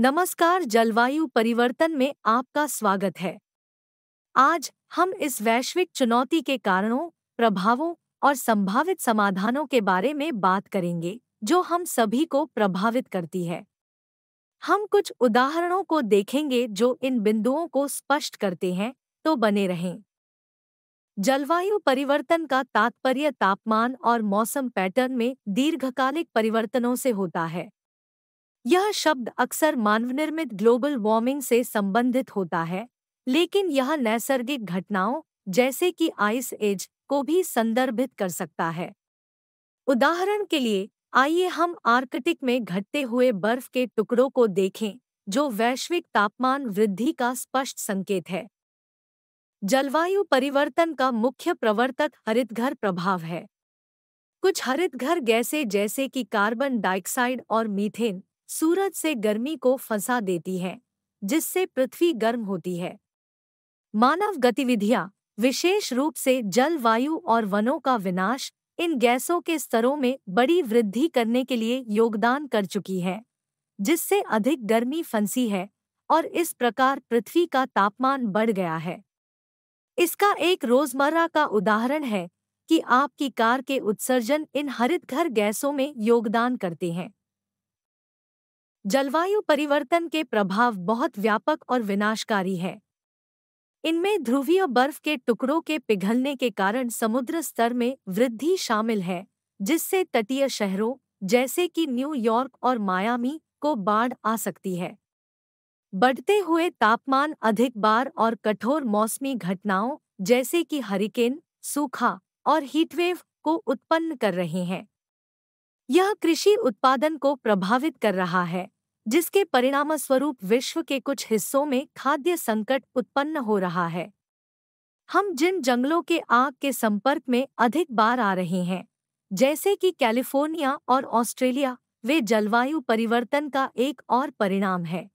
नमस्कार जलवायु परिवर्तन में आपका स्वागत है आज हम इस वैश्विक चुनौती के कारणों प्रभावों और संभावित समाधानों के बारे में बात करेंगे जो हम सभी को प्रभावित करती है हम कुछ उदाहरणों को देखेंगे जो इन बिंदुओं को स्पष्ट करते हैं तो बने रहें जलवायु परिवर्तन का तात्पर्य तापमान और मौसम पैटर्न में दीर्घकालिक परिवर्तनों से होता है यह शब्द अक्सर मानवनिर्मित ग्लोबल वार्मिंग से संबंधित होता है लेकिन यह नैसर्गिक घटनाओं जैसे कि आइस एज को भी संदर्भित कर सकता है उदाहरण के लिए आइए हम आर्कटिक में घटते हुए बर्फ के टुकड़ों को देखें जो वैश्विक तापमान वृद्धि का स्पष्ट संकेत है जलवायु परिवर्तन का मुख्य प्रवर्तक हरितघर प्रभाव है कुछ हरित घर गैसें जैसे कि कार्बन डाइऑक्साइड और मीथेन सूरज से गर्मी को फंसा देती है जिससे पृथ्वी गर्म होती है मानव गतिविधियां विशेष रूप से जलवायु और वनों का विनाश इन गैसों के स्तरों में बड़ी वृद्धि करने के लिए योगदान कर चुकी है जिससे अधिक गर्मी फंसी है और इस प्रकार पृथ्वी का तापमान बढ़ गया है इसका एक रोजमर्रा का उदाहरण है कि आपकी कार के उत्सर्जन इन हरित घर गैसों में योगदान करते हैं जलवायु परिवर्तन के प्रभाव बहुत व्यापक और विनाशकारी है इनमें ध्रुवीय बर्फ के टुकड़ों के पिघलने के कारण समुद्र स्तर में वृद्धि शामिल है जिससे तटीय शहरों जैसे कि न्यूयॉर्क और मायामी को बाढ़ आ सकती है बढ़ते हुए तापमान अधिक बार और कठोर मौसमी घटनाओं जैसे कि हरिकेन सूखा और हीटवेव को उत्पन्न कर रहे हैं यह कृषि उत्पादन को प्रभावित कर रहा है जिसके परिणाम स्वरूप विश्व के कुछ हिस्सों में खाद्य संकट उत्पन्न हो रहा है हम जिन जंगलों के आग के संपर्क में अधिक बार आ रहे हैं जैसे कि कैलिफोर्निया और ऑस्ट्रेलिया वे जलवायु परिवर्तन का एक और परिणाम है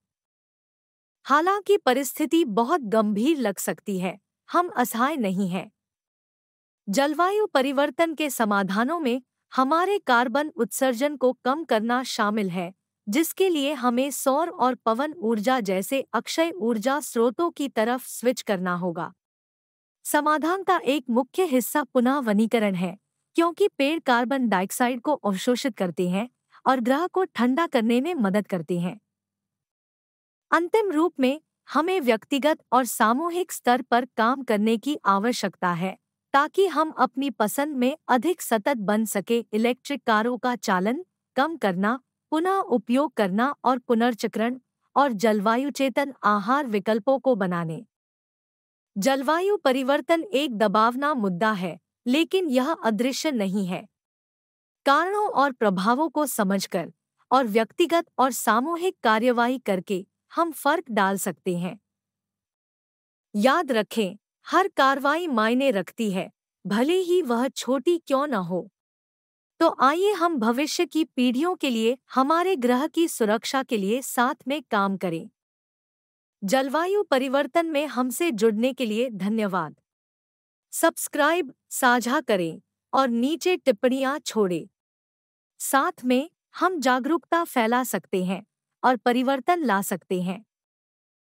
हालांकि परिस्थिति बहुत गंभीर लग सकती है हम असहाय नहीं हैं जलवायु परिवर्तन के समाधानों में हमारे कार्बन उत्सर्जन को कम करना शामिल है जिसके लिए हमें सौर और पवन ऊर्जा जैसे अक्षय ऊर्जा स्रोतों की तरफ स्विच करना होगा समाधान का एक मुख्य हिस्सा पुनः वनीकरण है क्योंकि पेड़ कार्बन डाइऑक्साइड को अवशोषित करते हैं और ग्रह को ठंडा करने में मदद करते हैं अंतिम रूप में हमें व्यक्तिगत और सामूहिक स्तर पर काम करने की आवश्यकता है ताकि हम अपनी पसंद में अधिक सतत बन सके इलेक्ट्रिक कारों का चालन कम करना पुनः उपयोग करना और पुनर्चक्रण और जलवायु चेतन आहार विकल्पों को बनाने जलवायु परिवर्तन एक दबावना मुद्दा है लेकिन यह अदृश्य नहीं है कारणों और प्रभावों को समझकर और व्यक्तिगत और सामूहिक कार्यवाही करके हम फर्क डाल सकते हैं याद रखें हर कार्रवाई मायने रखती है भले ही वह छोटी क्यों न हो तो आइए हम भविष्य की पीढ़ियों के लिए हमारे ग्रह की सुरक्षा के लिए साथ में काम करें जलवायु परिवर्तन में हमसे जुड़ने के लिए धन्यवाद सब्सक्राइब साझा करें और नीचे टिप्पणियां छोड़ें साथ में हम जागरूकता फैला सकते हैं और परिवर्तन ला सकते हैं